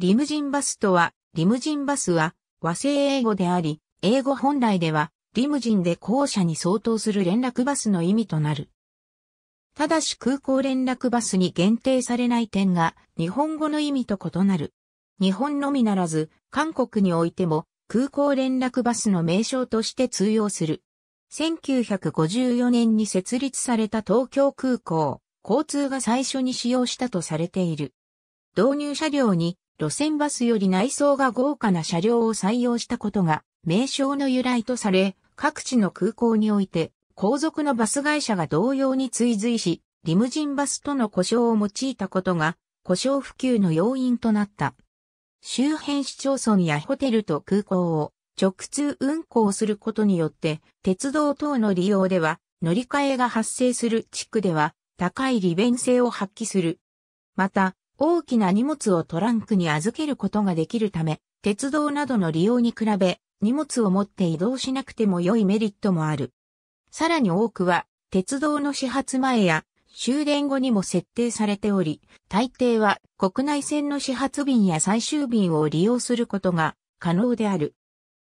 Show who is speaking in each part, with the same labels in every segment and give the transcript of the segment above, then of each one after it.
Speaker 1: リムジンバスとは、リムジンバスは和製英語であり、英語本来では、リムジンで校舎に相当する連絡バスの意味となる。ただし空港連絡バスに限定されない点が、日本語の意味と異なる。日本のみならず、韓国においても、空港連絡バスの名称として通用する。1954年に設立された東京空港、交通が最初に使用したとされている。導入車両に路線バスより内装が豪華な車両を採用したことが名称の由来とされ、各地の空港において、後続のバス会社が同様に追随し、リムジンバスとの故障を用いたことが、故障普及の要因となった。周辺市町村やホテルと空港を直通運行することによって、鉄道等の利用では、乗り換えが発生する地区では、高い利便性を発揮する。また、大きな荷物をトランクに預けることができるため、鉄道などの利用に比べ、荷物を持って移動しなくても良いメリットもある。さらに多くは、鉄道の始発前や終電後にも設定されており、大抵は国内線の始発便や最終便を利用することが可能である。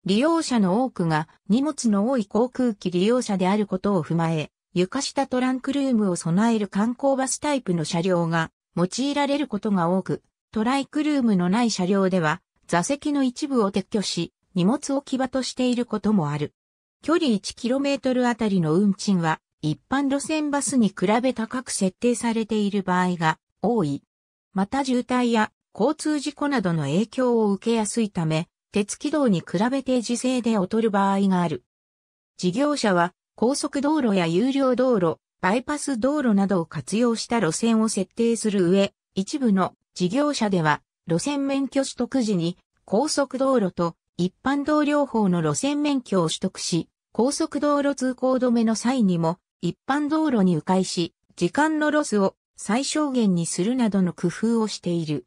Speaker 1: 利用者の多くが荷物の多い航空機利用者であることを踏まえ、床下トランクルームを備える観光バスタイプの車両が用いられることが多く、トライクルームのない車両では、座席の一部を撤去し、荷物置き場としていることもある。距離 1km あたりの運賃は、一般路線バスに比べ高く設定されている場合が多い。また渋滞や交通事故などの影響を受けやすいため、鉄軌道に比べて自制で劣る場合がある。事業者は高速道路や有料道路、バイパス道路などを活用した路線を設定する上、一部の事業者では、路線免許取得時に、高速道路と一般道両方の路線免許を取得し、高速道路通行止めの際にも、一般道路に迂回し、時間のロスを最小限にするなどの工夫をしている。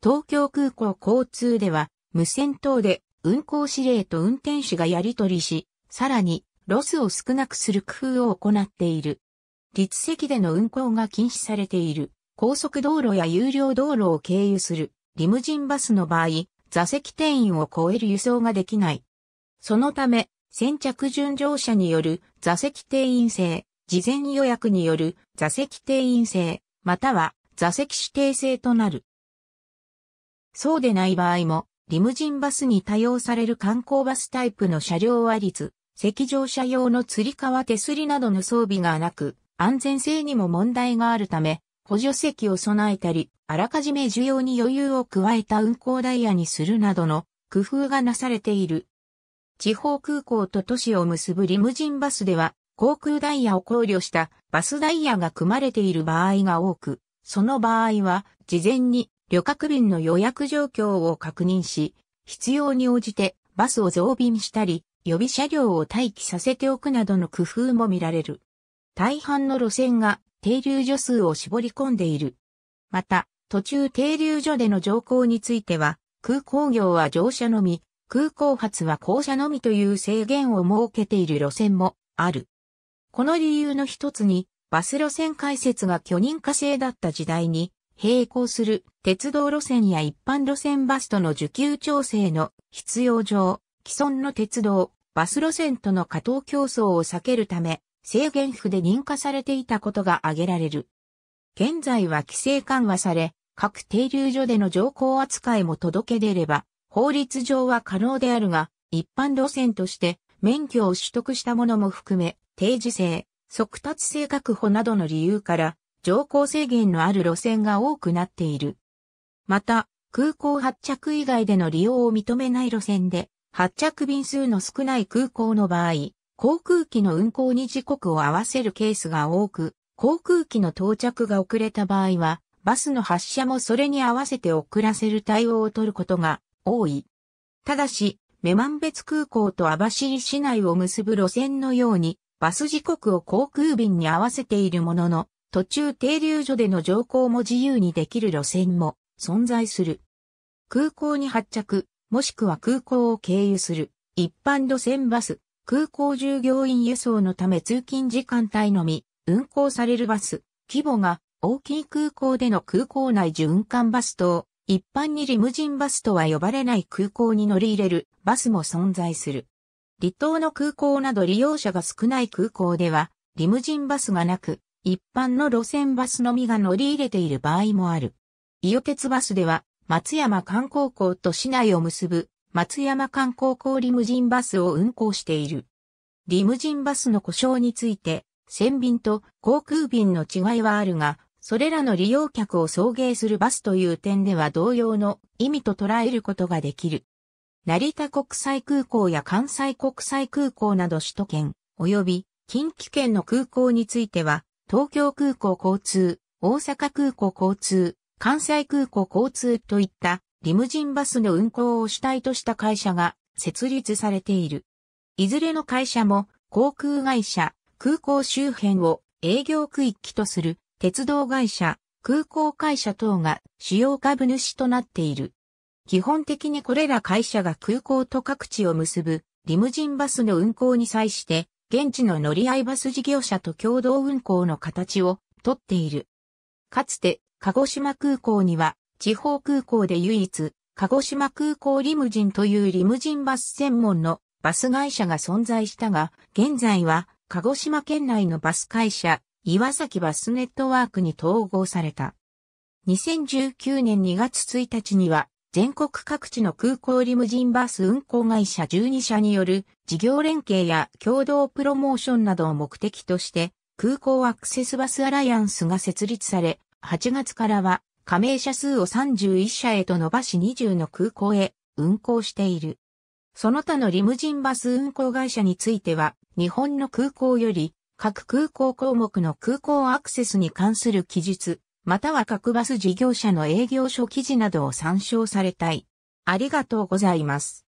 Speaker 1: 東京空港交通では、無線等で運行指令と運転手がやり取りし、さらに、ロスを少なくする工夫を行っている。立石での運行が禁止されている。高速道路や有料道路を経由するリムジンバスの場合、座席定員を超える輸送ができない。そのため、先着順乗車による座席定員制、事前予約による座席定員制、または座席指定制となる。そうでない場合も、リムジンバスに多用される観光バスタイプの車両は率、席乗車用の吊り革手すりなどの装備がなく、安全性にも問題があるため、補助席を備えたり、あらかじめ需要に余裕を加えた運行ダイヤにするなどの工夫がなされている。地方空港と都市を結ぶリムジンバスでは、航空ダイヤを考慮したバスダイヤが組まれている場合が多く、その場合は事前に旅客便の予約状況を確認し、必要に応じてバスを増便したり、予備車両を待機させておくなどの工夫も見られる。大半の路線が停留所数を絞り込んでいる。また、途中停留所での乗降については、空港業は乗車のみ、空港発は降車のみという制限を設けている路線もある。この理由の一つに、バス路線開設が許認可制だった時代に、並行する鉄道路線や一般路線バスとの需給調整の必要上、既存の鉄道、バス路線との過当競争を避けるため、制限符で認可されていたことが挙げられる。現在は規制緩和され、各停留所での乗降扱いも届け出れば、法律上は可能であるが、一般路線として免許を取得したものも含め、定時制、速達性確保などの理由から、乗降制限のある路線が多くなっている。また、空港発着以外での利用を認めない路線で、発着便数の少ない空港の場合、航空機の運航に時刻を合わせるケースが多く、航空機の到着が遅れた場合は、バスの発車もそれに合わせて遅らせる対応を取ることが多い。ただし、マ満別空港と網走市内を結ぶ路線のように、バス時刻を航空便に合わせているものの、途中停留所での乗降も自由にできる路線も存在する。空港に発着、もしくは空港を経由する一般路線バス、空港従業員輸送のため通勤時間帯のみ、運行されるバス、規模が大きい空港での空港内循環バスと、一般にリムジンバスとは呼ばれない空港に乗り入れるバスも存在する。離島の空港など利用者が少ない空港では、リムジンバスがなく、一般の路線バスのみが乗り入れている場合もある。伊予鉄バスでは、松山観光港と市内を結ぶ松山観光港リムジンバスを運行している。リムジンバスの故障について、船便と航空便の違いはあるが、それらの利用客を送迎するバスという点では同様の意味と捉えることができる。成田国際空港や関西国際空港など首都圏、及び近畿圏の空港については、東京空港交通、大阪空港交通、関西空港交通といったリムジンバスの運行を主体とした会社が設立されている。いずれの会社も航空会社、空港周辺を営業区域とする鉄道会社、空港会社等が主要株主となっている。基本的にこれら会社が空港と各地を結ぶリムジンバスの運行に際して、現地の乗り合いバス事業者と共同運行の形をとっている。かつて、鹿児島空港には地方空港で唯一、鹿児島空港リムジンというリムジンバス専門のバス会社が存在したが、現在は鹿児島県内のバス会社、岩崎バスネットワークに統合された。2019年2月1日には、全国各地の空港リムジンバス運行会社12社による事業連携や共同プロモーションなどを目的として、空港アクセスバスアライアンスが設立され、8月からは加盟者数を31社へと伸ばし20の空港へ運行している。その他のリムジンバス運航会社については、日本の空港より、各空港項目の空港アクセスに関する記述、または各バス事業者の営業所記事などを参照されたい。ありがとうございます。